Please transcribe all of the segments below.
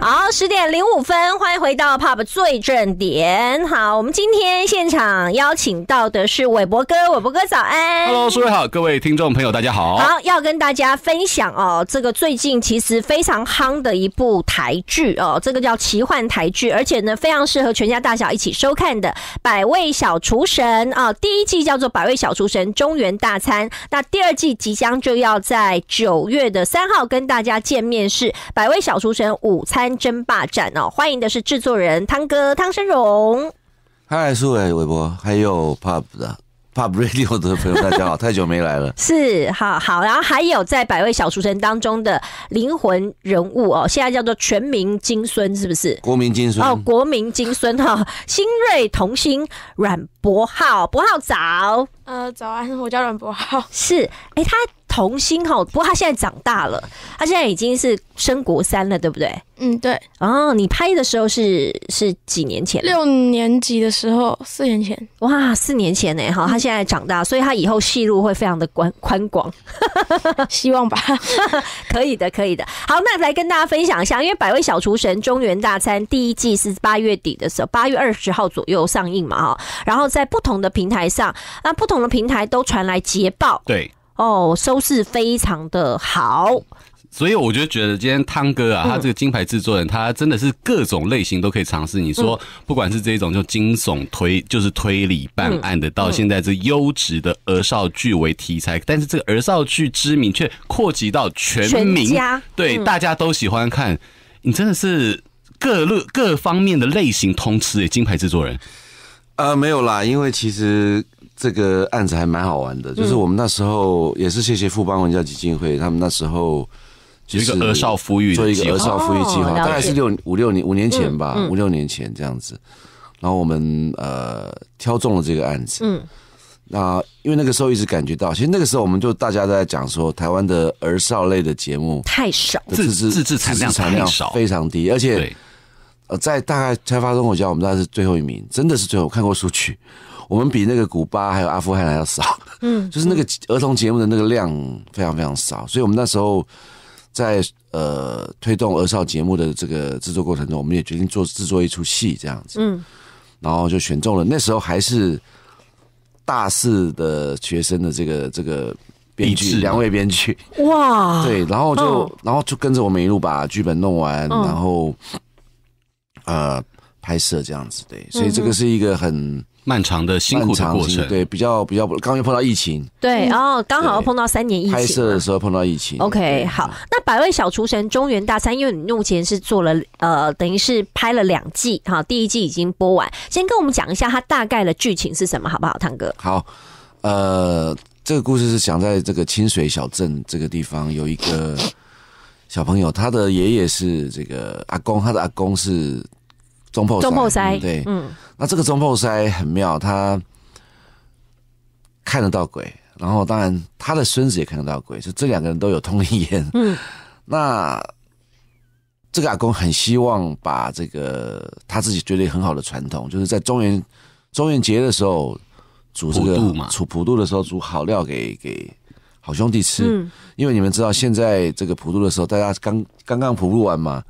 好，十点零五分，欢迎回到《Pop 最正点》。好，我们今天现场邀请到的是伟博哥，伟博哥早安。Hello，位好，各位听众朋友，大家好。好，要跟大家分享哦，这个最近其实非常夯的一部台剧哦，这个叫《奇幻台剧》，而且呢非常适合全家大小一起收看的《百味小厨神》啊。第一季叫做《百味小厨神中原大餐》，那第二季即将就要在九月的三号跟大家见面，是《百味小厨神午餐》。三争霸战哦，欢迎的是制作人汤哥汤生荣，嗨，苏伟伟博，还有 Pub 的 Pub Radio 的朋友大家好，太久没来了，是，好，好，然后还有在百位小厨神当中的灵魂人物哦，现在叫做全民金孙，是不是？国民金孙哦，国民金孙哈，新锐童星阮博浩，博浩早，呃，早安，我叫阮博浩，是，哎他。童星哈，不过他现在长大了，他现在已经是升国三了，对不对？嗯，对。哦，你拍的时候是是几年前？六年级的时候，四年前。哇，四年前呢，哈，他现在长大，所以他以后戏路会非常的宽宽广。希望吧，可以的，可以的。好，那来跟大家分享一下，因为《百位小厨神》《中原大餐》第一季是八月底的时候，八月二十号左右上映嘛，哈，然后在不同的平台上，那不同的平台都传来捷报，对。哦，收视非常的好，所以我就觉得今天汤哥啊，他这个金牌制作人，他真的是各种类型都可以尝试。你说不管是这种就惊悚推，就是推理办案的，到现在这优质的儿少剧为题材，但是这个儿少剧之名却扩及到全民，对大家都喜欢看。你真的是各路各方面的类型通吃，金牌制作人。呃，没有啦，因为其实。这个案子还蛮好玩的，就是我们那时候也是谢谢富邦文教基金会，他们那时候就是一个儿少扶育做一个儿少扶育计划，大概是六五六年五年前吧，五六年前这样子。然后我们呃挑中了这个案子，嗯，那因为那个时候一直感觉到，其实那个时候我们就大家都在讲说，台湾的儿少类的节目太少，自制自制产量产量少，非常低，而且呃在大概开发中国家，我们概是最后一名，真的是最后看过数据。我们比那个古巴还有阿富汗还要少，嗯，就是那个儿童节目的那个量非常非常少，所以，我们那时候在呃推动儿少节目的这个制作过程中，我们也决定做制作一出戏这样子，嗯，然后就选中了那时候还是大四的学生的这个这个编剧两位编剧哇，对，然后就然后就跟着我们一路把剧本弄完，然后呃拍摄这样子的，所以这个是一个很。漫长的辛苦过程，对，比较比较刚又碰到疫情，对，然后刚好又碰到三年疫情，拍摄的时候碰到疫情。OK，好，那《百位小厨神》《中原大餐》，因为你目前是做了呃，等于是拍了两季，哈，第一季已经播完，先跟我们讲一下它大概的剧情是什么，好不好，汤哥？好，呃，这个故事是想在这个清水小镇这个地方有一个小朋友，他的爷爷是这个阿公，他的阿公是。中破塞对，嗯，那这个中破塞很妙，他看得到鬼，然后当然他的孙子也看得到鬼，就这两个人都有通灵眼，嗯，那这个阿公很希望把这个他自己觉得很好的传统，就是在中元中元节的时候煮这个煮普渡的时候煮好料给给好兄弟吃，因为你们知道现在这个普渡的时候大家刚刚刚普渡完嘛。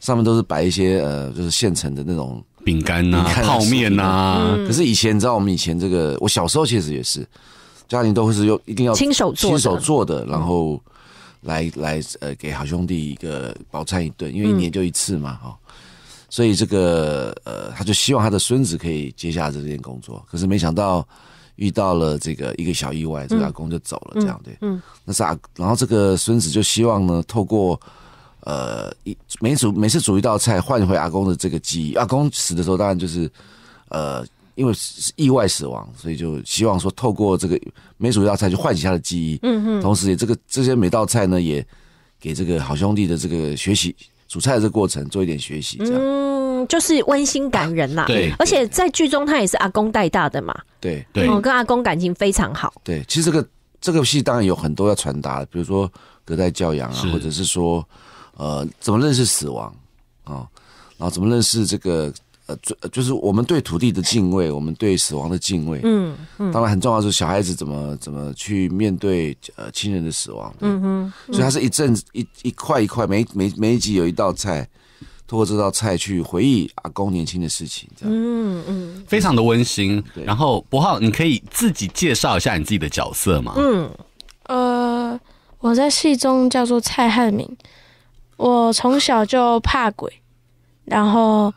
上面都是摆一些呃，就是现成的那种饼干呐、泡面呐。可是以前你知道，我们以前这个，我小时候其实也是，家庭都会是用一定要亲手亲手做的，然后来来呃给好兄弟一个饱餐一顿，因为一年就一次嘛，哈。所以这个呃，他就希望他的孙子可以接下这件工作，可是没想到遇到了这个一个小意外，这阿公就走了，这样对。嗯。那是阿，然后这个孙子就希望呢，透过。呃，一每煮每次煮一道菜，换回阿公的这个记忆。阿公死的时候，当然就是呃，因为是意外死亡，所以就希望说透过这个每煮一道菜，去唤起他的记忆。嗯嗯。同时也这个这些每道菜呢，也给这个好兄弟的这个学习煮菜的这过程做一点学习。嗯，就是温馨感人呐。对。而且在剧中，他也是阿公带大的嘛。对对。我跟阿公感情非常好。对，其实这个这个戏当然有很多要传达的，比如说隔代教养啊，或者是说。呃，怎么认识死亡啊？然后怎么认识这个呃，就是我们对土地的敬畏，我们对死亡的敬畏。嗯嗯。当然，很重要是小孩子怎么怎么去面对呃亲人的死亡。嗯哼。所以它是一阵一一块一块，每每每一集有一道菜，通过这道菜去回忆阿公年轻的事情。嗯嗯。非常的温馨。然后博浩，你可以自己介绍一下你自己的角色吗？嗯呃，我在戏中叫做蔡汉明。我从小就怕鬼，然后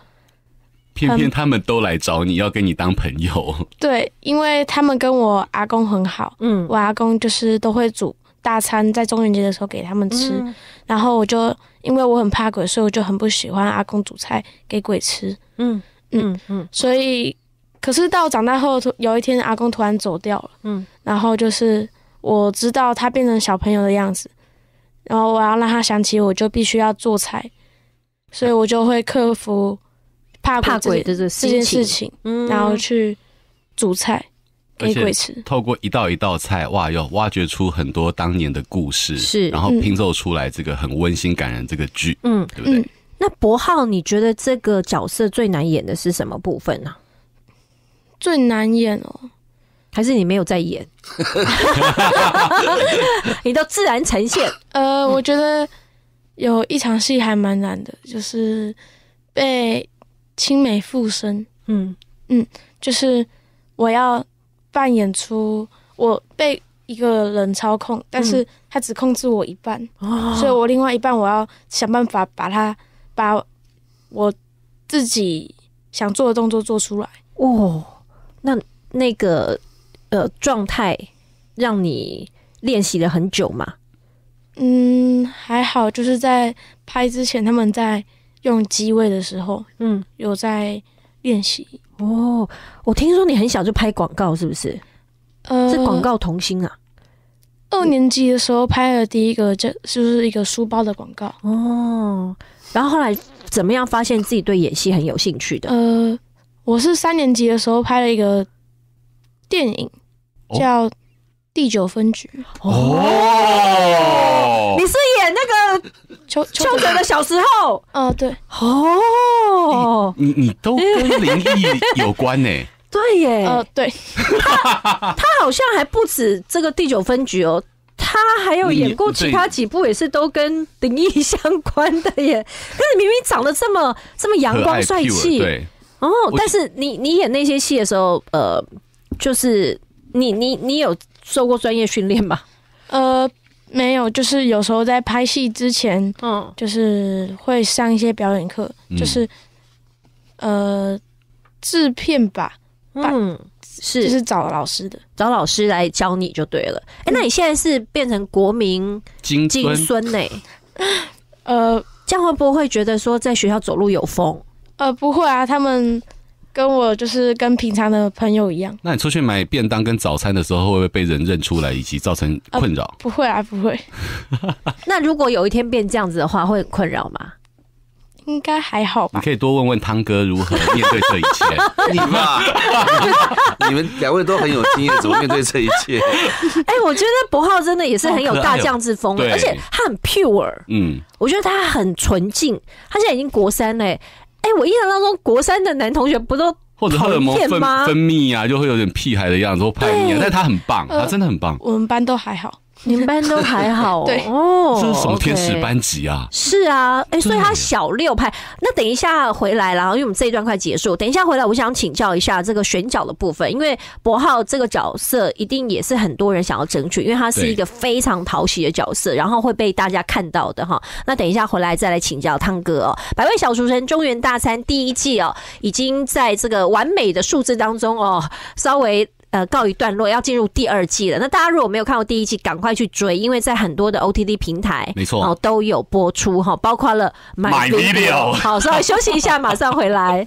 偏偏他们都来找你要跟你当朋友。对，因为他们跟我阿公很好，嗯，我阿公就是都会煮大餐，在中元节的时候给他们吃。然后我就因为我很怕鬼，所以我就很不喜欢阿公煮菜给鬼吃。嗯嗯嗯，所以可是到长大后，有一天阿公突然走掉了，嗯，然后就是我知道他变成小朋友的样子。然后我要让他想起我，就必须要做菜，所以我就会克服怕怕鬼的这件事情，然后去煮菜给鬼吃。透过一道一道菜，哇，要挖掘出很多当年的故事，是，然后拼凑出来这个很温馨感人这个剧，嗯，对不对？那博浩，你觉得这个角色最难演的是什么部分呢？最难演哦。还是你没有在演，你都自然呈现。呃，我觉得有一场戏还蛮难的，就是被青梅附身。嗯嗯，就是我要扮演出我被一个人操控，但是他只控制我一半，所以我另外一半我要想办法把他把我自己想做的动作做出来。哦，那那个。呃，状态让你练习了很久吗？嗯，还好，就是在拍之前，他们在用机位的时候，嗯，有在练习。哦，我听说你很小就拍广告，是不是？呃，是广告童星啊。二年级的时候拍了第一个，这就是一个书包的广告。哦，然后后来怎么样发现自己对演戏很有兴趣的？呃，我是三年级的时候拍了一个电影。叫第九分局哦，你是演那个邱邱泽的小时候哦，对，哦，你你都跟灵异有关呢？对耶，呃，对他 他好像还不止这个第九分局哦，他还有演过其他几部，也是都跟灵异相关的耶。可是明明长得这么这么阳光帅气，对哦，但是你你演那些戏的时候，呃，就是。你你你有受过专业训练吗？呃，没有，就是有时候在拍戏之前，嗯，就是会上一些表演课，就是呃，制片吧，嗯，是，就是找老师的，找老师来教你就对了。哎，那你现在是变成国民金金孙呢？呃，这样会不会觉得说在学校走路有风？呃，不会啊，他们。跟我就是跟平常的朋友一样。那你出去买便当跟早餐的时候，会不会被人认出来以及造成困扰？不会啊，不会。那如果有一天变这样子的话，会困扰吗？应该还好吧。你可以多问问汤哥如何面对这一切。你妈！你们两位都很有经验，怎么面对这一切？哎，我觉得博浩真的也是很有大将之风，而且他很 pure。嗯，我觉得他很纯净。他现在已经国三嘞。哎，我印象当中，国三的男同学不都或者什么分分泌啊，就会有点屁孩的样子，会拍你。但他很棒，他真的很棒。我们班都还好。你们班都还好，哦，这是什么天使班级啊？是啊，哎，所以他小六派。那等一下回来，啦，因为我们这一段快结束，等一下回来，我想请教一下这个选角的部分，因为博浩这个角色一定也是很多人想要争取，因为他是一个非常讨喜的角色，然后会被大家看到的哈。那等一下回来再来请教汤哥，《哦，《百味小厨神中原大餐》第一季哦，已经在这个完美的数字当中哦，稍微。呃，告一段落，要进入第二季了。那大家如果没有看过第一季，赶快去追，因为在很多的 OTT 平台，没错，哦，都有播出哈，包括了 MyVideo。好，稍微休息一下，马上回来。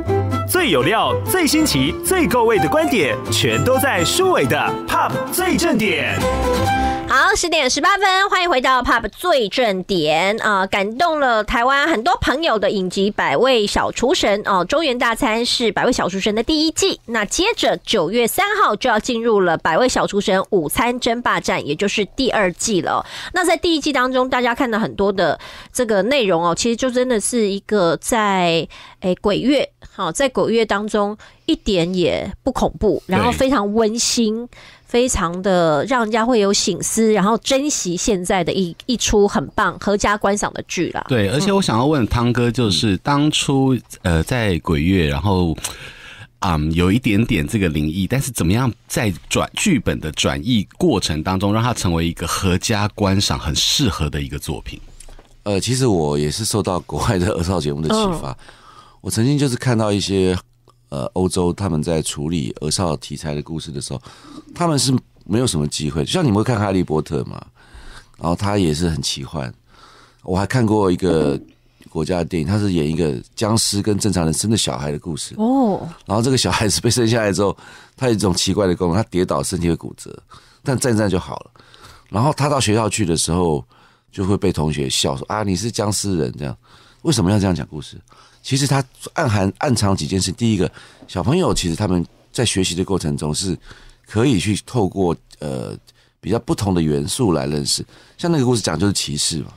最有料、最新奇、最够味的观点，全都在舒伟的 Pop 最正点。好，十点十八分，欢迎回到《Pub 最正点》啊！感动了台湾很多朋友的影集《百味小厨神》哦，中原大餐是《百味小厨神》的第一季。那接着九月三号就要进入了《百味小厨神》午餐争霸战，也就是第二季了。那在第一季当中，大家看到很多的这个内容哦，其实就真的是一个在诶鬼月，好在鬼月当中一点也不恐怖，然后非常温馨。非常的让人家会有醒思，然后珍惜现在的一一出很棒、合家观赏的剧啦。对，而且我想要问汤哥，就是当初呃在鬼月，然后嗯有一点点这个灵异，但是怎么样在转剧本的转译过程当中，让它成为一个合家观赏、很适合的一个作品？呃，其实我也是受到国外的二少节目的启发，我曾经就是看到一些。呃，欧洲他们在处理儿少题材的故事的时候，他们是没有什么机会。就像你们会看《哈利波特》嘛，然后他也是很奇幻。我还看过一个国家的电影，他是演一个僵尸跟正常人生的小孩的故事。哦，然后这个小孩子被生下来之后，他有一种奇怪的功能，他跌倒身体会骨折，但站站就好了。然后他到学校去的时候，就会被同学笑说：“啊，你是僵尸人。”这样。为什么要这样讲故事？其实它暗含暗藏几件事。第一个，小朋友其实他们在学习的过程中是可以去透过呃比较不同的元素来认识。像那个故事讲就是歧视嘛。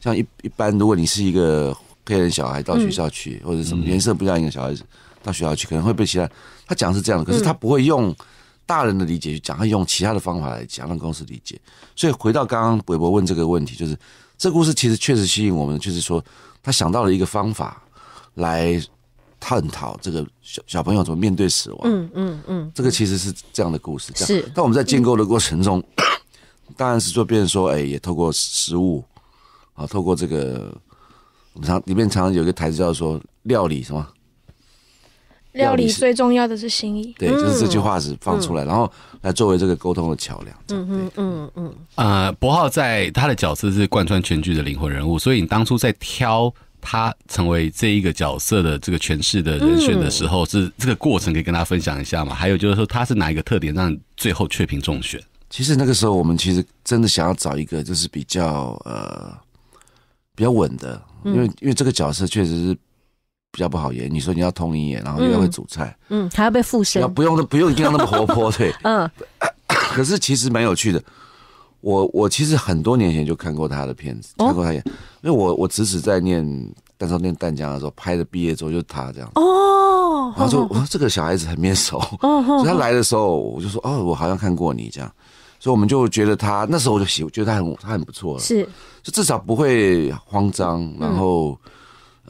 像一一般，如果你是一个黑人小孩到学校去，或者什么颜色不一样的小孩子到学校去，可能会被其他。他讲是这样的，可是他不会用大人的理解去讲，他用其他的方法来讲，让公司理解。所以回到刚刚韦伯问这个问题，就是这故事其实确实吸引我们，就是说。他想到了一个方法，来探讨这个小小朋友怎么面对死亡。嗯嗯嗯，这个其实是这样的故事。是，但我们在建构的过程中，当然是说，别人说，哎，也透过食物，啊，透过这个，我们常里面常常有一个台词叫做“料理什么。料理最重要的是心意，对，就是这句话是放出来，然后来作为这个沟通的桥梁。嗯嗯嗯嗯。呃，博浩在他的角色是贯穿全剧的灵魂人物，所以你当初在挑他成为这一个角色的这个诠释的人选的时候，是这个过程可以跟大家分享一下吗？还有就是说他是哪一个特点让最后确评中选？其实那个时候我们其实真的想要找一个就是比较呃比较稳的，因为因为这个角色确实是。比较不好演，你说你要通音演，然后又会煮菜，嗯，还要被附身，那不用不用，一定要那么活泼对，嗯。可是其实蛮有趣的，我我其实很多年前就看过他的片子，看过他演，因为我我侄子在念淡少念淡江的时候拍的毕业照就是他这样，哦，然后说我说这个小孩子很面熟，所以他来的时候我就说哦，我好像看过你这样，所以我们就觉得他那时候我就喜觉得他很他很不错了，是，就至少不会慌张，然后。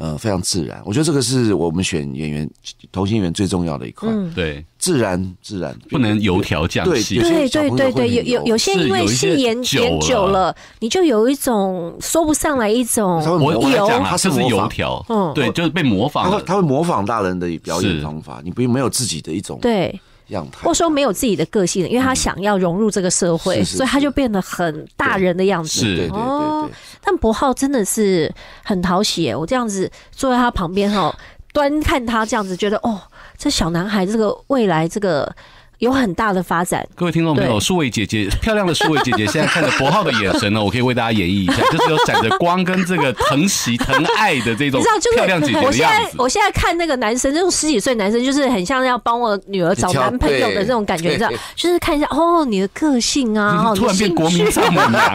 呃，非常自然，我觉得这个是我们选演员同性演员最重要的一块。嗯，对，自然自然，不能油条酱戏。对对对对，有有有些因为戏演演久了，你就有一种说不上来一种。我会你他是不是油条？嗯，对，就是被模仿。他会他会模仿大人的表演方法，你不没有自己的一种对。或说没有自己的个性，因为他想要融入这个社会，所以他就变得很大人的样子。是，哦，但博浩真的是很讨喜。我这样子坐在他旁边，哈，端看他这样子，觉得哦，这小男孩，这个未来，这个。有很大的发展。各位听众朋友，数位姐姐，漂亮的数位姐姐，现在看着博浩的眼神呢，我可以为大家演绎一下，就是有闪着光跟这个疼惜疼爱的这种，你知道，就漂亮姐姐的样子。我现在我现在看那个男生，这种十几岁男生，就是很像要帮我女儿找男朋友的这种感觉，你知道，就是看一下哦，你的个性啊，突然变国民丈母娘，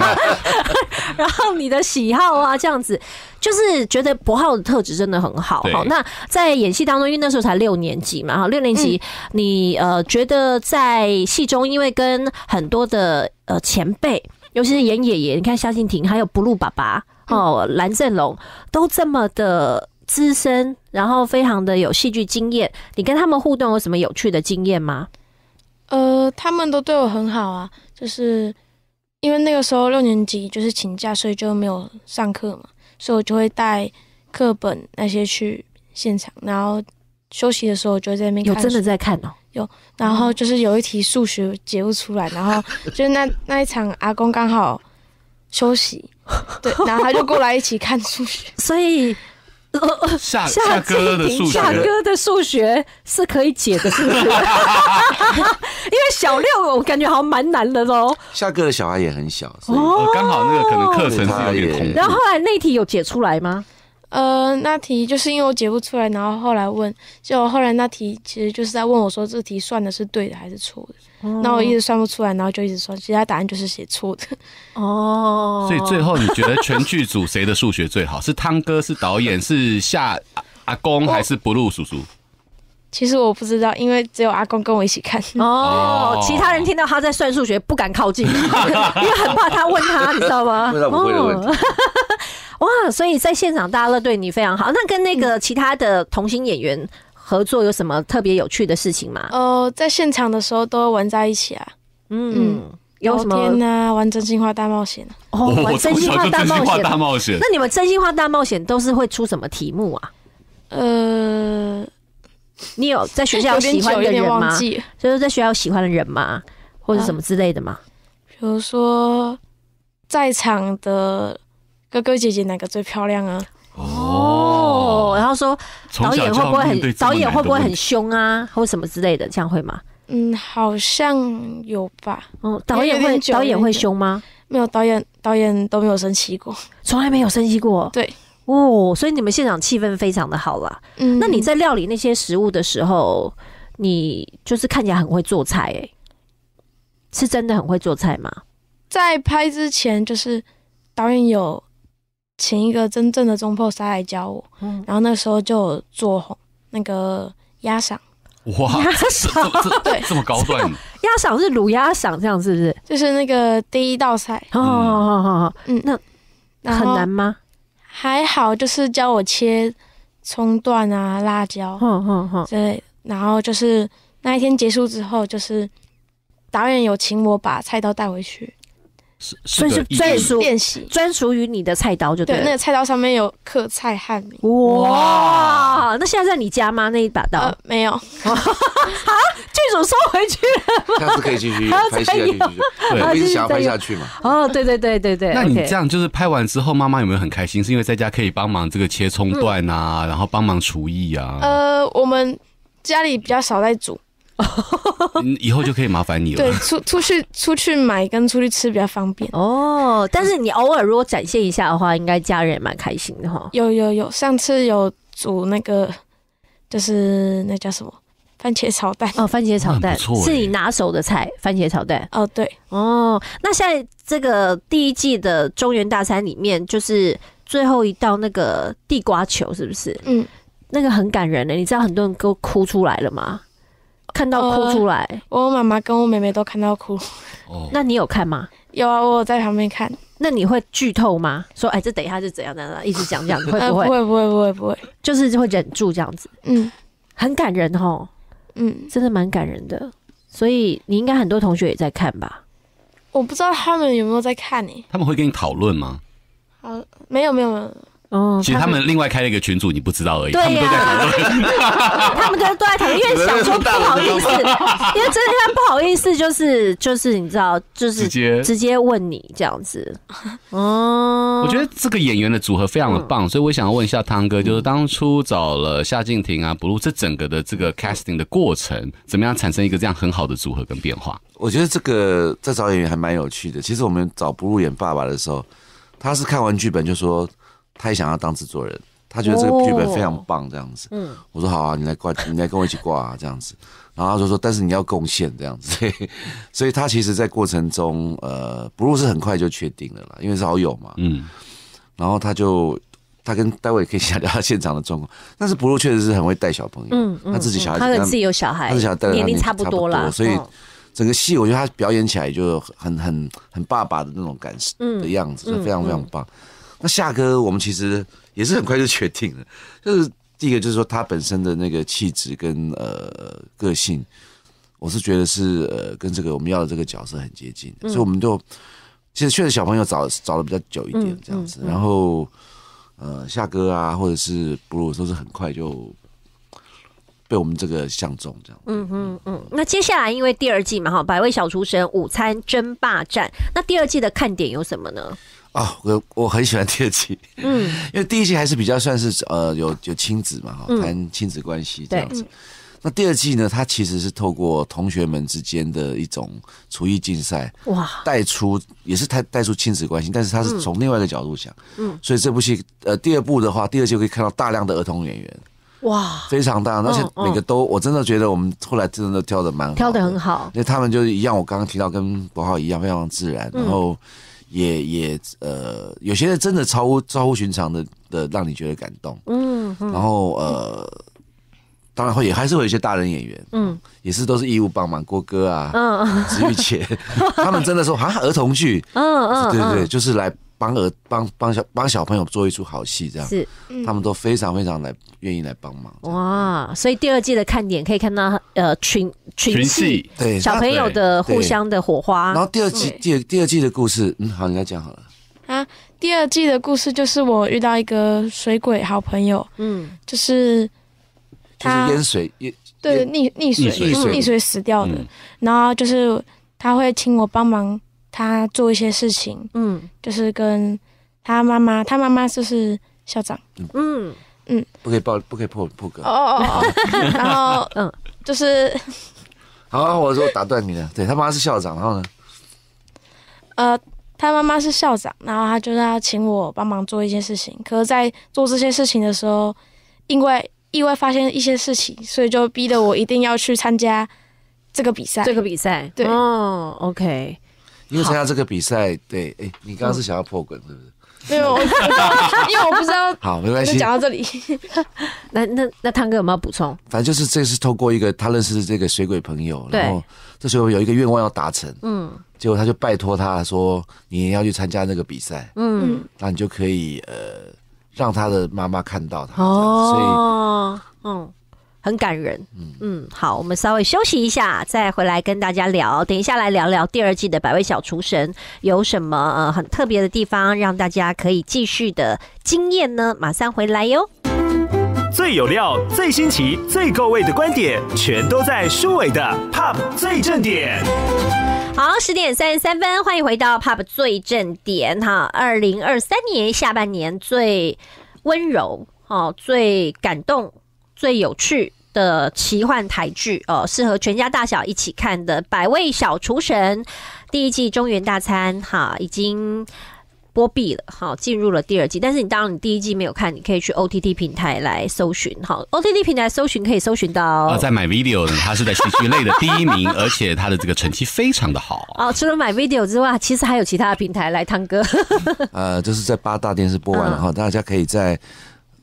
然后你的喜好啊，这样子。就是觉得博浩的特质真的很好好，那在演戏当中，因为那时候才六年级嘛哈，六年级你呃觉得在戏中，因为跟很多的呃前辈，尤其是演爷爷，你看萧敬亭，还有 blue 爸爸哦，蓝正龙都这么的资深，然后非常的有戏剧经验。你跟他们互动有什么有趣的经验吗？呃，他们都对我很好啊，就是因为那个时候六年级就是请假，所以就没有上课嘛。所以我就会带课本那些去现场，然后休息的时候就在那边有真的在看哦，有，然后就是有一题数学解不出来，然后就是那 那一场阿公刚好休息，对，然后他就过来一起看数学，所以。夏夏哥的数学是可以解的，是吗？因为小六我感觉好像蛮难的喽。夏哥的小孩也很小，所以刚好那个可能课程是有点然后后来那题有解出来吗？呃，那题就是因为我解不出来，然后后来问，就后来那题其实就是在问我说，这题算的是对的还是错的？那我一直算不出来，然后就一直说其他答案就是写错的。哦，所以最后你觉得全剧组谁的数学最好？是汤哥？是导演？是夏阿公？还是不露叔叔？其实我不知道，因为只有阿公跟我一起看哦。其他人听到他在算数学，不敢靠近，因为很怕他问他，你知道吗？哦，哇！所以在现场大家都对你非常好。那跟那个其他的同星演员合作有什么特别有趣的事情吗？哦，在现场的时候都玩在一起啊。嗯，有什么啊？玩真心话大冒险。哦，玩真心话大冒险。那你们真心话大冒险都是会出什么题目啊？呃。你有在学校喜欢的人吗？就是在学校喜欢的人吗，或者什么之类的吗？比如说，在场的哥哥姐姐哪个最漂亮啊？哦，然后说导演会不会很导演会不会很凶啊，或什么之类的，这样会吗？嗯，好像有吧。嗯，导演会导演会凶吗？没有，导演导演都没有生气过，从来没有生气过。对。哦，所以你们现场气氛非常的好啦。嗯，那你在料理那些食物的时候，你就是看起来很会做菜，哎，是真的很会做菜吗？在拍之前，就是导演有请一个真正的中破沙来教我，嗯，然后那时候就做那个鸭嗓。哇，鸭嗓 对这么高段，鸭嗓是卤鸭嗓这样是不是？就是那个第一道菜。好好好好好好，嗯，那很难吗？还好，就是教我切葱段啊、辣椒，哼哼哼，对，然后就是那一天结束之后，就是导演有请我把菜刀带回去。所以是专属练习，专属于你的菜刀就对。那个菜刀上面有刻菜汉哇，那现在在你家吗？那一把刀？没有。好，剧组收回去。下次可以继续拍戏啊，继续对，可以想拍下去嘛。哦，对对对对对。那你这样就是拍完之后，妈妈有没有很开心？是因为在家可以帮忙这个切葱段啊，然后帮忙厨艺啊？呃，我们家里比较少在煮。以后就可以麻烦你了。对，出出去出去买跟出去吃比较方便哦。但是你偶尔如果展现一下的话，应该家人也蛮开心的哈。有有有，上次有煮那个，就是那叫什么番茄炒蛋哦，番茄炒蛋，是你拿手的菜，番茄炒蛋。哦，对，哦，那现在这个第一季的中原大餐里面，就是最后一道那个地瓜球，是不是？嗯，那个很感人呢，你知道很多人都哭出来了吗？看到哭出来，我妈妈跟我妹妹都看到哭。哦，那你有看吗？有啊，我在旁边看。那你会剧透吗？说，哎，这等一下是怎样怎样，一直讲讲，会不会？不会，不会，不会，不会，就是会忍住这样子。嗯，很感人哦。嗯，真的蛮感人的。所以你应该很多同学也在看吧？我不知道他们有没有在看呢。他们会跟你讨论吗？好，没有，没有，没有。其实他们另外开了一个群组，你不知道而已。对呀，他们都在 都在谈，因为想说不好意思，因为真的不好意思，就是就是你知道，就是直接直接问你这样子。哦，我觉得这个演员的组合非常的棒，所以我想要问一下汤哥，就是当初找了夏静婷啊、不露这整个的这个 casting 的过程，怎么样产生一个这样很好的组合跟变化？我觉得这个在找演员还蛮有趣的。其实我们找不露演爸爸的时候，他是看完剧本就说。他也想要当制作人，他觉得这个剧本非常棒，这样子。嗯，我说好啊，你来挂，你来跟我一起挂啊，这样子。然后他就说，但是你要贡献这样子。所以，他其实在过程中，呃，布鲁是很快就确定了啦，因为是好友嘛。嗯。然后他就他跟戴维也可以聊聊现场的状况，但是布鲁确实是很会带小朋友，他自己小孩，他自己有小孩，他年龄差不多了，所以整个戏我觉得他表演起来就很很很爸爸的那种感的样子，就非常非常棒。那夏哥，我们其实也是很快就确定了，就是第一个就是说他本身的那个气质跟呃个性，我是觉得是呃跟这个我们要的这个角色很接近，所以我们就其实确实小朋友找找的比较久一点这样子，然后呃夏哥啊，或者是布鲁都是很快就被我们这个相中这样。嗯嗯嗯。那接下来因为第二季嘛，哈，百位小厨神午餐争霸战，那第二季的看点有什么呢？啊，我我很喜欢第二季，嗯，因为第一季还是比较算是呃有有亲子嘛哈，谈亲子关系这样子。那第二季呢，它其实是透过同学们之间的一种厨艺竞赛，哇，带出也是带带出亲子关系，但是它是从另外一个角度想，嗯，所以这部戏呃第二部的话，第二季可以看到大量的儿童演员，哇，非常大，而且每个都我真的觉得我们后来真的挑的蛮挑的很好，那他们就是一样，我刚刚提到跟博浩一样非常自然，然后。也也呃，有些人真的超乎超乎寻常的的，让你觉得感动。嗯，然后呃，当然会也还是会有一些大人演员。嗯，也是都是义务帮忙，郭哥啊，嗯嗯，子玉姐，他们真的说啊，儿童剧，嗯嗯，对对，就是来。帮儿帮帮小帮小朋友做一出好戏，这样是，他们都非常非常来愿意来帮忙。哇，所以第二季的看点可以看到，呃，群群戏，对，小朋友的互相的火花。然后第二季第二第二季的故事，嗯，好，你来讲好了。啊，第二季的故事就是我遇到一个水鬼好朋友，嗯，就是，就是淹水淹对，溺溺水溺水死掉的，然后就是他会请我帮忙。他做一些事情，嗯，就是跟他妈妈，他妈妈就是校长，嗯嗯，不可以爆，不可以破破格，哦哦哦，然后嗯，就是，好，我说打断你了，对他妈是校长，然后呢，呃，他妈妈是校长，然后他就要请我帮忙做一件事情，可是在做这些事情的时候，因为意外发现一些事情，所以就逼得我一定要去参加这个比赛，这个比赛，对，哦，OK。因为参加这个比赛，对，哎，你刚刚是想要破梗，是不是？因有，因为我不知道。好，没关系。讲到这里，那那那汤哥有没有补充？反正就是这是透过一个他认识的这个水鬼朋友，然后这时候有一个愿望要达成，嗯，结果他就拜托他说，你要去参加那个比赛，嗯，那你就可以呃，让他的妈妈看到他，所以，嗯。很感人，嗯，好，我们稍微休息一下，再回来跟大家聊。等一下来聊聊第二季的百位小厨神有什么呃很特别的地方，让大家可以继续的经验呢？马上回来哟！最有料、最新奇、最够味的观点，全都在舒伟的《Pub 最正点》。好，十点三十三分，欢迎回到《Pub 最正点》哈。二零二三年下半年最温柔、哦，最感动、最有趣。的奇幻台剧哦，适合全家大小一起看的《百味小厨神》第一季《中原大餐》哈，已经播毕了，好进入了第二季。但是你当然你第一季没有看，你可以去 OTT 平台来搜寻哈。OTT 平台搜寻可以搜寻到啊，在买 Video 呢，它是在喜剧类的第一名，而且它的这个成绩非常的好 哦。除了买 Video 之外，其实还有其他的平台来汤哥。呃，就是在八大电视播完了哈，大家可以在。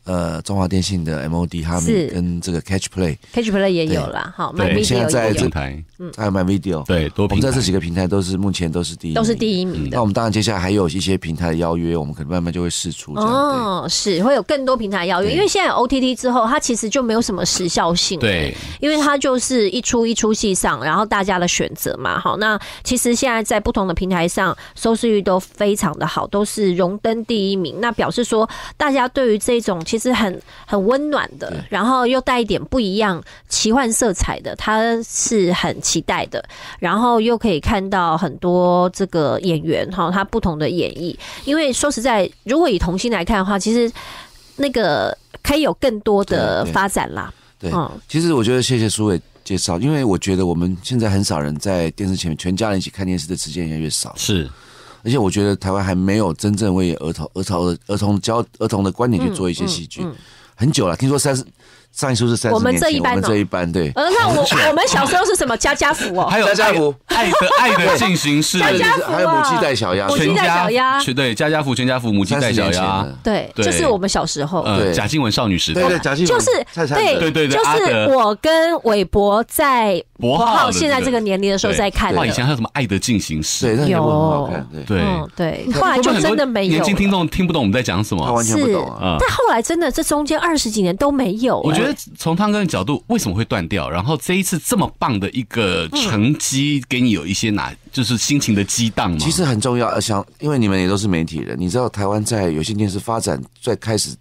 呃，中华电信的 MOD 他们跟这个 Catch Play，Catch Play 也有啦，好，现在在这台，嗯，还有 My Video，对，我们在这几个平台都是目前都是第一，都是第一名的。那我们当然接下来还有一些平台的邀约，我们可能慢慢就会试出。哦，是会有更多平台邀约，因为现在 OTT 之后，它其实就没有什么时效性，对，因为它就是一出一出戏上，然后大家的选择嘛，好，那其实现在在不同的平台上收视率都非常的好，都是荣登第一名，那表示说大家对于这种。其实很很温暖的，然后又带一点不一样奇幻色彩的，他是很期待的，然后又可以看到很多这个演员哈，他不同的演绎。因为说实在，如果以童星来看的话，其实那个可以有更多的发展啦。对，其实我觉得谢谢苏伟介绍，因为我觉得我们现在很少人在电视前面全家人一起看电视的时间也越来越少。是。而且我觉得台湾还没有真正为儿童、儿童的儿童教儿童的观点去做一些戏剧，很久了。听说三十。上一次是三十年，我们这一班，我们这一班，对。呃，那我我们小时候是什么？家家福哦，还有家家福，爱的 爱的进行式，家家福，还有母鸡带小鸭，小鸭，对，家家福，全家福，母鸡带小鸭，对，就是我们小时候，贾静雯少女时代，对，贾静雯，就是对对对，就是我跟韦伯在博浩现在这个年龄的时候在看。以前还有什么爱的进行式？对，有，对对。后来就真的没有，年轻听众听不懂我们在讲什么，他完全不懂。但后来真的这中间二十几年都没有。觉得从汤哥的角度，为什么会断掉？然后这一次这么棒的一个成绩，给你有一些哪就是心情的激荡吗？其实很重要，想因为你们也都是媒体人，你知道台湾在有线电视发展最开始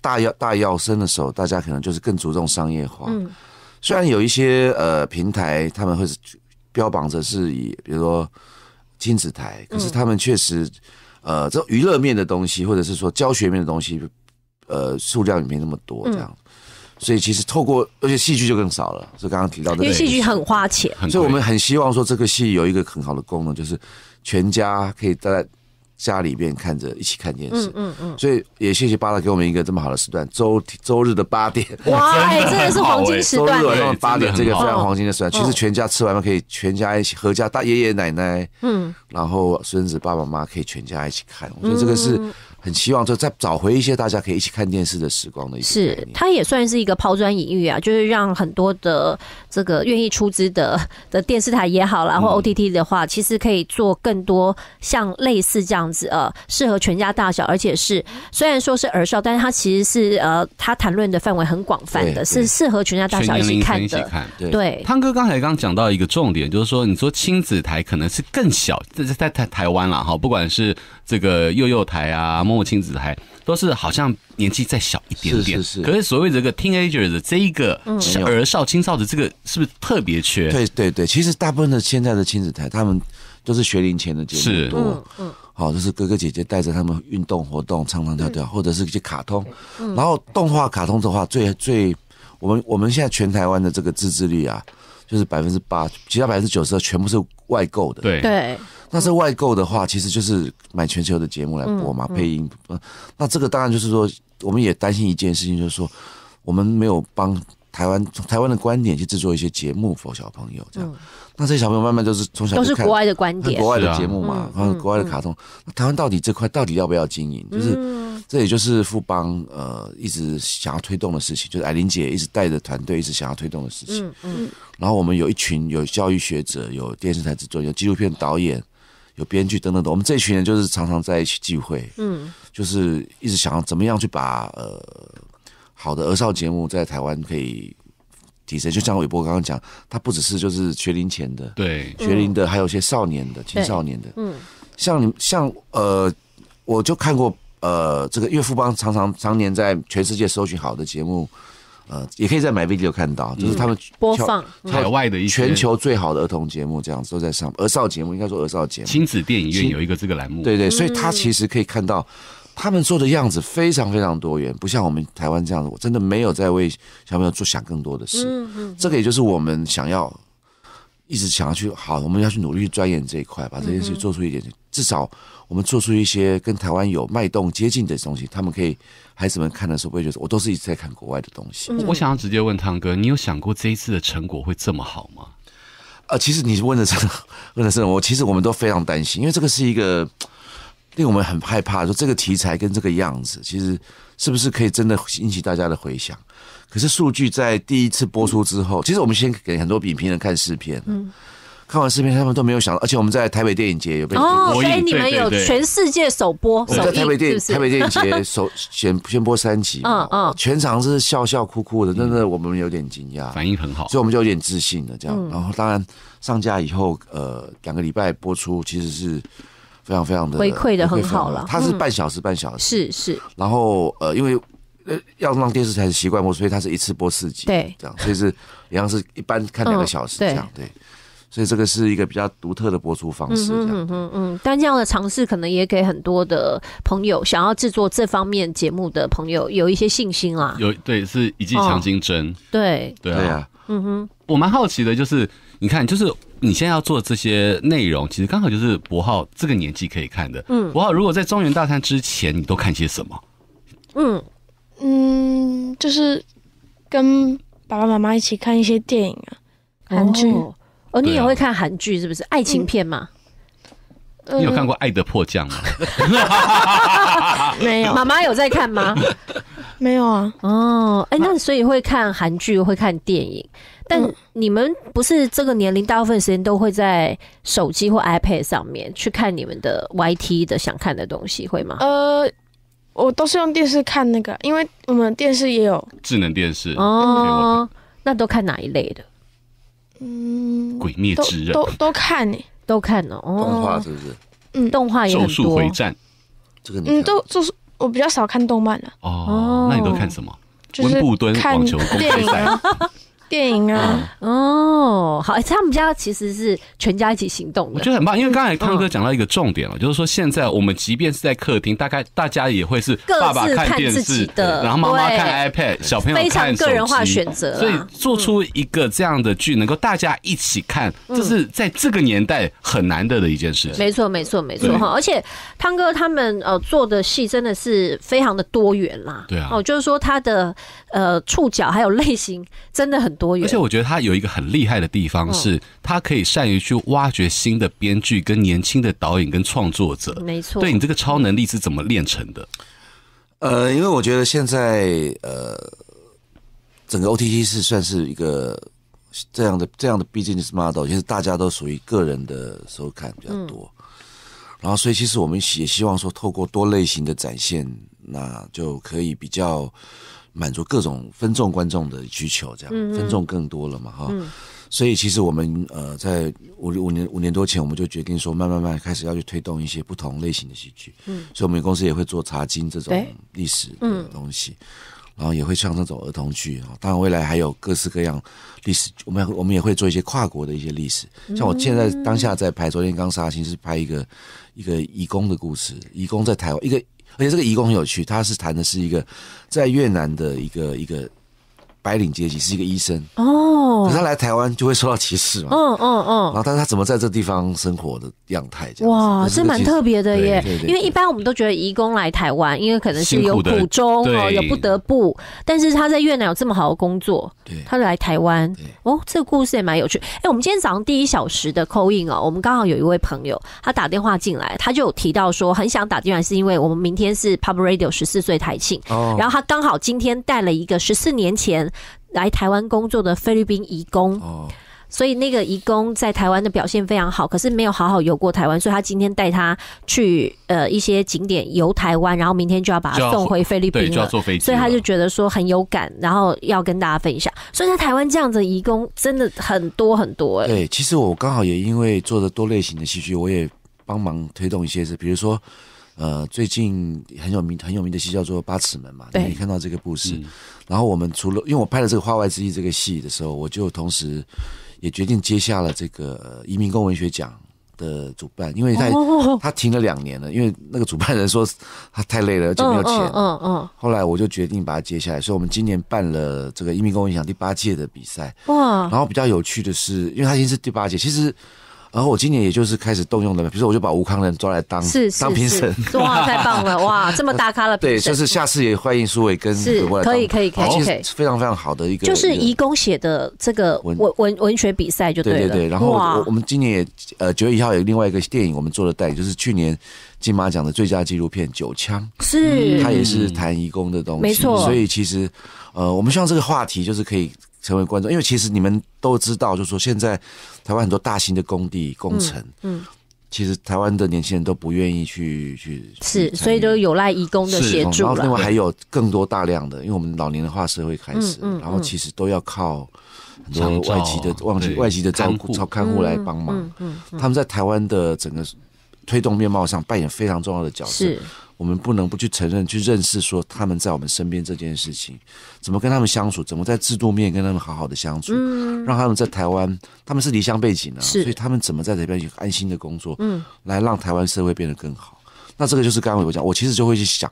大要大要生的时候，大家可能就是更注重商业化。嗯，虽然有一些呃平台他们会是标榜着是以比如说亲子台，可是他们确实呃这娱乐面的东西，或者是说教学面的东西，呃数量也没那么多这样。所以其实透过而且戏剧就更少了，所以刚刚提到的因为戏剧很花钱，所以我们很希望说这个戏有一个很好的功能，就是全家可以在家里面看着一起看电视。嗯嗯嗯。所以也谢谢巴拉给我们一个这么好的时段，周周日的八点。哇，真的是黄金时段。周日晚上八点，这个非常黄金的时段。其实全家吃完饭可以全家一起合家大爷爷奶奶，嗯，然后孙子爸爸妈妈可以全家一起看。我觉得这个是。很希望就再找回一些大家可以一起看电视的时光的意思。是，它也算是一个抛砖引玉啊，就是让很多的这个愿意出资的 的电视台也好啦，或 O T T 的话，其实可以做更多像类似这样子呃，适合全家大小，而且是虽然说是儿少，但是他其实是呃，他谈论的范围很广泛的，是适合全家大小一起看的。对，汤哥刚才刚讲到一个重点，就是说你说亲子台可能是更小，这是在台台湾了哈，不管是这个幼幼台啊。亲子台都是好像年纪再小一点点，可是所谓这个 Teenager 的这一个儿少青少的这个是不是特别缺？对对对，其实大部分的现在的亲子台，他们都是学龄前的节目多，嗯，好，都是哥哥姐姐带着他们运动活动、唱唱跳跳，或者是一些卡通。然后动画卡通的话，最最，我们我们现在全台湾的这个自制率啊，就是百分之八，其他百分之九十全部是外购的。对。那这外购的话，其实就是买全球的节目来播嘛，配音。那这个当然就是说，我们也担心一件事情，就是说，我们没有帮台湾从台湾的观点去制作一些节目否小朋友这样。那这些小朋友慢慢都是从小都是国外的观点、国外的节目嘛，国外的卡通。台湾到底这块到底要不要经营？就是这也就是富邦呃一直想要推动的事情，就是艾玲姐一直带着团队一直想要推动的事情。嗯嗯。然后我们有一群有教育学者、有电视台制作、有纪录片导演。有编剧等等等，我们这群人就是常常在一起聚会，嗯，就是一直想要怎么样去把呃好的儿少节目在台湾可以提升。就像伟波刚刚讲，他不只是就是学龄前的，对学龄的，还有一些少年的、青少年的，嗯，像你像呃，我就看过呃，这个岳父帮常常常年在全世界搜寻好的节目。呃，也可以在 My Video 看到，就是他们播放海外的一些全球最好的儿童节目，这样都在上儿少节目，应该说儿少节目亲子电影院有一个这个栏目，对对，所以他其实可以看到他们做的样子非常非常多元，不像我们台湾这样子，我真的没有在为小朋友做想更多的事，嗯嗯，这个也就是我们想要一直想要去好，我们要去努力钻研这一块，把这件事做出一点。至少我们做出一些跟台湾有脉动接近的东西，他们可以孩子们看的时候不会觉得我都是一直在看国外的东西。我想要直接问汤哥，你有想过这一次的成果会这么好吗？啊，其实你问的真的，问的真的，我其实我们都非常担心，因为这个是一个令我们很害怕，说这个题材跟这个样子，其实是不是可以真的引起大家的回想？可是数据在第一次播出之后，其实我们先给很多影评人看试片。看完视频，他们都没有想到，而且我们在台北电影节有被哦，所以你们有全世界首播，我在台北电台北电影节首先先播三集，嗯嗯，全场是笑笑哭哭的，真的我们有点惊讶，反应很好，所以我们就有点自信了，这样。然后当然上架以后，呃，两个礼拜播出，其实是非常非常的回馈的很好了。它是半小时，半小时，是是。然后呃，因为呃要让电视台习惯播，所以它是一次播四集，对，这样，所以是，一样是一般看两个小时这样，对。所以这个是一个比较独特的播出方式。嗯嗯嗯嗯，但这样的尝试可能也给很多的朋友想要制作这方面节目的朋友有一些信心啦。有对是一剂强心针。对对啊。嗯哼，我蛮好奇的，就是你看，就是你现在要做这些内容，其实刚好就是博浩这个年纪可以看的。嗯。博浩，如果在《中原大探》之前，你都看些什么？嗯嗯，就是跟爸爸妈妈一起看一些电影啊，韩剧。哦，你也会看韩剧，是不是爱情片吗？你有看过《爱的迫降》吗？没有，妈妈有在看吗？没有啊。哦，哎，那所以会看韩剧，会看电影，但你们不是这个年龄，大部分时间都会在手机或 iPad 上面去看你们的 YT 的想看的东西，会吗？呃，我都是用电视看那个，因为我们电视也有智能电视哦。那都看哪一类的？嗯，鬼灭之刃都都看呢，都看哦。动画是不是？嗯，动画也很多。咒术回战，这个你都就是我比较少看动漫了。哦，那你都看什么？就是看网球公开赛。电影啊，哦，好，他们家其实是全家一起行动。我觉得很棒，因为刚才汤哥讲到一个重点了，就是说现在我们即便是在客厅，大概大家也会是爸爸看电视，然后妈妈看 iPad，小朋友非常个人化选择。所以做出一个这样的剧，能够大家一起看，这是在这个年代很难得的一件事情。没错，没错，没错。哈，而且汤哥他们呃做的戏真的是非常的多元啦，对啊，哦，就是说他的呃触角还有类型真的很多。而且我觉得他有一个很厉害的地方，是他可以善于去挖掘新的编剧、跟年轻的导演、跟创作者。没错，对你这个超能力是怎么练成的？呃，因为我觉得现在呃，整个 OTT 是算是一个这样的这样的 business model，就是大家都属于个人的收看比较多。然后，所以其实我们也希望说，透过多类型的展现，那就可以比较。满足各种分众观众的需求，这样分众更多了嘛？哈，所以其实我们呃，在五五年五年多前，我们就决定说，慢慢慢开始要去推动一些不同类型的戏剧。嗯，所以我们公司也会做《茶经》这种历史的东西，然后也会像这种儿童剧啊。当然，未来还有各式各样历史，我们我们也会做一些跨国的一些历史。像我现在当下在拍，昨天刚杀青是拍一个一个义工的故事，义工在台湾一个。而且这个遗宫很有趣，他是谈的是一个在越南的一个一个。白领阶级是一个医生哦，他来台湾就会受到歧视嘛？嗯嗯嗯。然后，但是他怎么在这地方生活的样态？哇，这蛮特别的耶！因为一般我们都觉得移工来台湾，因为可能是有苦衷哦，有不得不。但是他在越南有这么好的工作，他来台湾哦，这个故事也蛮有趣。哎，我们今天早上第一小时的扣印哦，啊，我们刚好有一位朋友，他打电话进来，他就有提到说很想打电话，是因为我们明天是 p u b Radio 十四岁台庆，然后他刚好今天带了一个十四年前。来台湾工作的菲律宾移工，哦所以那个移工在台湾的表现非常好，可是没有好好游过台湾，所以他今天带他去呃一些景点游台湾，然后明天就要把他送回菲律宾了，所以他就觉得说很有感，然后要跟大家分享。所以台湾这样的移工真的很多很多。对，其实我刚好也因为做的多类型的戏剧，我也帮忙推动一些事，比如说。呃，最近很有名很有名的戏叫做《八尺门》嘛，你看到这个故事。然后我们除了因为我拍了这个《画外之意》这个戏的时候，我就同时也决定接下了这个移民工文学奖的主办，因为它他停了两年了，因为那个主办人说他太累了，而且没有钱。嗯嗯。后来我就决定把它接下来，所以我们今年办了这个移民工文学奖第八届的比赛。哇。然后比较有趣的是，因为他已经是第八届，其实。然后我今年也就是开始动用的，比如说我就把吴康仁抓来当是当评审，哇，太棒了，哇，这么大咖了，对，就是下次也欢迎苏伟跟可以可以可以，非常非常好的一个就是义工写的这个文文文学比赛就对对对，然后我们今年也呃九月一号有另外一个电影我们做的代理，就是去年金马奖的最佳纪录片《九枪》，是它也是谈义工的东西，没错，所以其实呃我们希望这个话题就是可以。成为观众，因为其实你们都知道，就是说现在台湾很多大型的工地工程，嗯，其实台湾的年轻人都不愿意去去，是，所以就有赖义工的协助然后另外还有更多大量的，因为我们老年的化社会开始，然后其实都要靠很多外籍的外籍的照顾、照看护来帮忙。嗯，他们在台湾的整个推动面貌上扮演非常重要的角色。是。我们不能不去承认、去认识，说他们在我们身边这件事情，怎么跟他们相处，怎么在制度面跟他们好好的相处，让他们在台湾，他们是离乡背景啊，所以他们怎么在这边安心的工作，来让台湾社会变得更好。那这个就是刚刚我讲，我其实就会去想。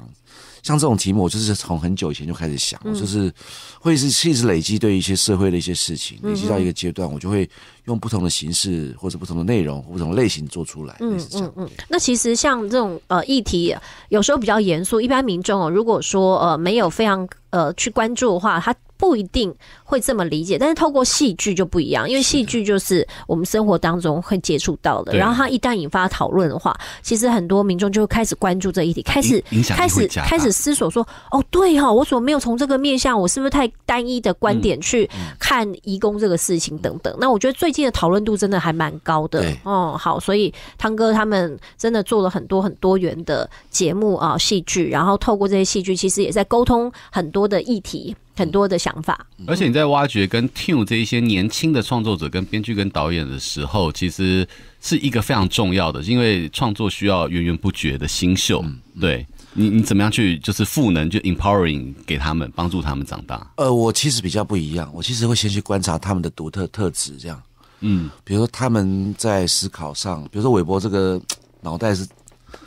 像这种题目，我就是从很久以前就开始想，我就是会是，一直累积对一些社会的一些事情，累积到一个阶段，我就会用不同的形式或者不同的内容，不同类型做出来，嗯嗯嗯。那其实像这种呃议题，有时候比较严肃，一般民众哦，如果说呃没有非常呃去关注的话，他。不一定会这么理解，但是透过戏剧就不一样，因为戏剧就是我们生活当中会接触到的。然后它一旦引发讨论的话，其实很多民众就会开始关注这一题，开始开始开始思索说：“哦，对哈，我怎么没有从这个面向？我是不是太单一的观点去看移工这个事情？”等等。那我觉得最近的讨论度真的还蛮高的。哦，好，所以汤哥他们真的做了很多很多元的节目啊，戏剧，然后透过这些戏剧，其实也在沟通很多的议题。很多的想法，而且你在挖掘跟 t 这一些年轻的创作者、跟编剧、跟导演的时候，其实是一个非常重要的，因为创作需要源源不绝的新秀。对你，你怎么样去就是赋能，就 Empowering 给他们，帮助他们长大？呃，我其实比较不一样，我其实会先去观察他们的独特特质，这样，嗯，比如说他们在思考上，比如说韦伯这个脑袋是，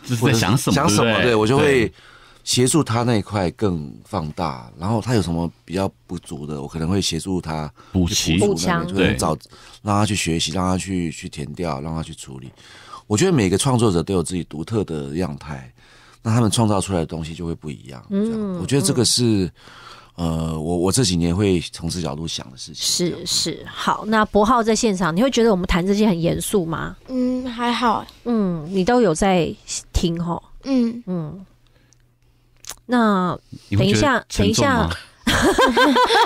这是在想什么？想什么？对我就会。协助他那一块更放大，然后他有什么比较不足的，我可能会协助他补齐、补强，对，找让他去学习，让他去去填掉，让他去处理。我觉得每个创作者都有自己独特的样态，那他们创造出来的东西就会不一样。嗯，我觉得这个是，呃，我我这几年会从这角度想的事情。是是，好，那博浩在现场，你会觉得我们谈这些很严肃吗？嗯，还好。嗯，你都有在听哈？嗯嗯。那等一下，等一下，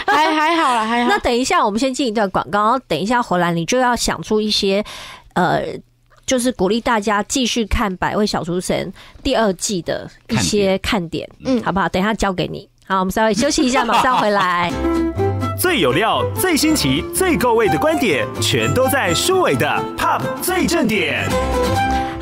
还还好了，还那等一下，我们先进一段广告，等一下回来，你就要想出一些，呃，就是鼓励大家继续看《百位小厨神》第二季的一些看点，嗯，好不好？等一下交给你。好，我们稍微休息一下，马上回来。最有料、最新奇、最够味的观点，全都在舒伟的 Pop 最正点。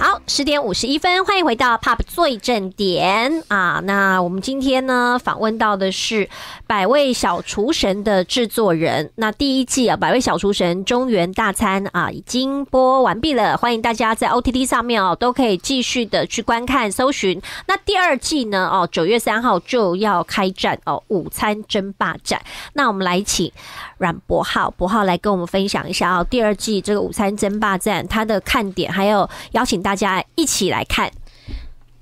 好，十点五十一分，欢迎回到《Pub 最正点》啊！那我们今天呢，访问到的是《百味小厨神》的制作人。那第一季啊，《百味小厨神》中原大餐啊，已经播完毕了。欢迎大家在 OTT 上面哦，都可以继续的去观看搜寻。那第二季呢，哦，九月三号就要开战哦，午餐争霸战。那我们来请。阮博浩，博浩来跟我们分享一下哦，第二季这个《午餐争霸战》它的看点，还有邀请大家一起来看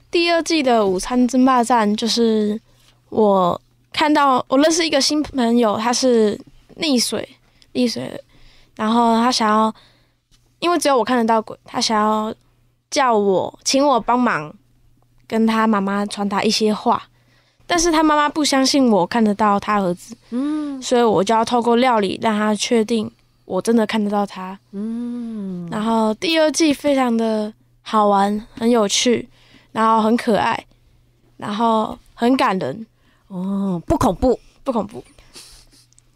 第二季的《午餐争霸战》。就是我看到我认识一个新朋友，他是溺水，溺水，然后他想要，因为只有我看得到鬼，他想要叫我，请我帮忙跟他妈妈传达一些话。但是他妈妈不相信我看得到他儿子，嗯，所以我就要透过料理让他确定我真的看得到他，嗯。然后第二季非常的好玩，很有趣，然后很可爱，然后很感人。哦，不恐怖，不恐怖，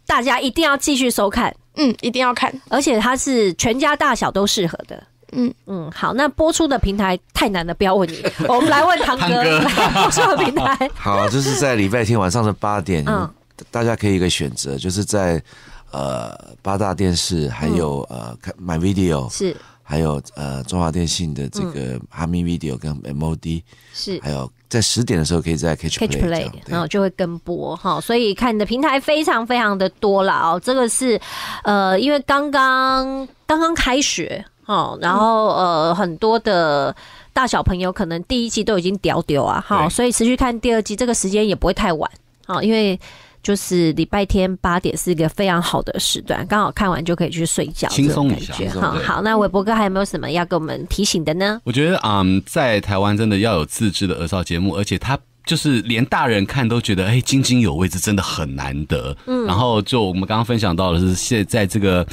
大家一定要继续收看，嗯，一定要看。而且它是全家大小都适合的。嗯嗯，好，那播出的平台太难了，不要问你，我们来问堂哥 播出的平台。好，就是在礼拜天晚上的八点，大家可以一个选择，就是在呃八大电视，还有呃看 My Video 是，还有呃中华电信的这个哈密 Video 跟 MOD 是，还有在十点的时候可以在 Catch Play，然后就会跟播哈，所以看的平台非常非常的多了哦。这个是呃，因为刚刚刚刚开学。哦，然后呃，很多的大小朋友可能第一季都已经屌屌啊，好，所以持续看第二季，这个时间也不会太晚，好，因为就是礼拜天八点是一个非常好的时段，刚好看完就可以去睡觉，轻松一下，哈。好，那韦博哥还有没有什么要跟我们提醒的呢？我觉得嗯，在台湾真的要有自制的儿少节目，而且他就是连大人看都觉得哎津津有味，这真的很难得。嗯，然后就我们刚刚分享到的是现在这个。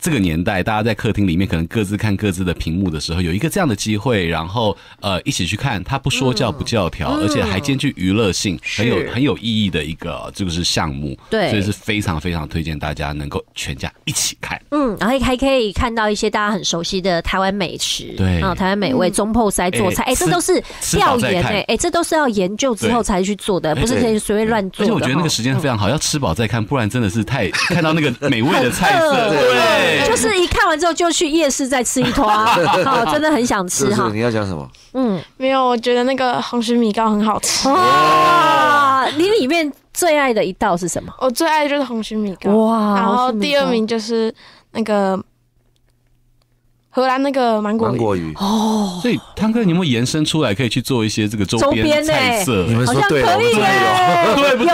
这个年代，大家在客厅里面可能各自看各自的屏幕的时候，有一个这样的机会，然后呃一起去看，它不说教不教条，而且还兼具娱乐性，很有很有意义的一个这个是项目，对，所以是非常非常推荐大家能够全家一起看。嗯，然后还可以看到一些大家很熟悉的台湾美食，对啊，台湾美味中破塞做菜，哎，这都是调研，对，哎，这都是要研究之后才去做的，不是可以随便乱做。而且我觉得那个时间非常好，要吃饱再看，不然真的是太 看到那个美味的菜色，对。就是一看完之后就去夜市再吃一坨，真的很想吃哈。你要讲什么？嗯，没有，我觉得那个红曲米糕很好吃。哇，你里面最爱的一道是什么？我最爱就是红曲米糕。哇，然后第二名就是那个荷兰那个芒果鱼。哦，所以汤哥你有没有延伸出来可以去做一些这个周边菜色？你们说对了，对 不对？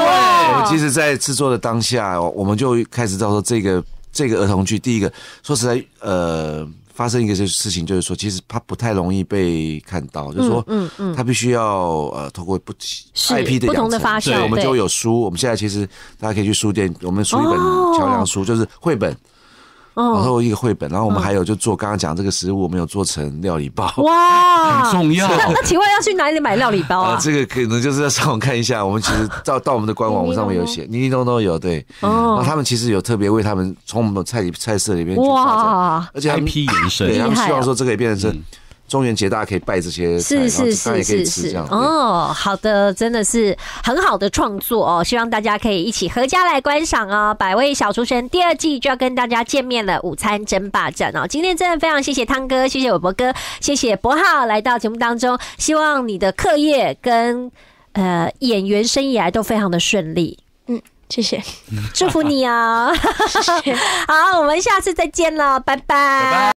其实在制作的当下，我们就开始到说这个。这个儿童剧，第一个，说实在，呃，发生一个事情，就是说，其实它不太容易被看到，就是说，嗯嗯，它必须要呃，通过不 IP 的不同的发行，对，我们就有书，我们现在其实大家可以去书店，我们出一本桥梁书，就是绘本。然后一个绘本，然后我们还有就做刚刚讲这个食物，我们有做成料理包。哇，很重要。那那请问要去哪里买料理包啊？这个可能就是要上网看一下，我们其实到到我们的官网，我们上面有写，你你都都有对。然后他们其实有特别为他们从我们的菜里菜色里面哇，而且还批延伸，他们希望说这个也变成。中元节大家可以拜这些，是是是是是哦，好的，真的是很好的创作哦，希望大家可以一起合家来观赏哦。百味小厨神第二季就要跟大家见面了，午餐争霸战哦，今天真的非常谢谢汤哥，谢谢伟博哥，谢谢博浩来到节目当中，希望你的课业跟呃演员生涯都非常的顺利，嗯，谢谢，祝福你哦！好，我们下次再见了，拜拜。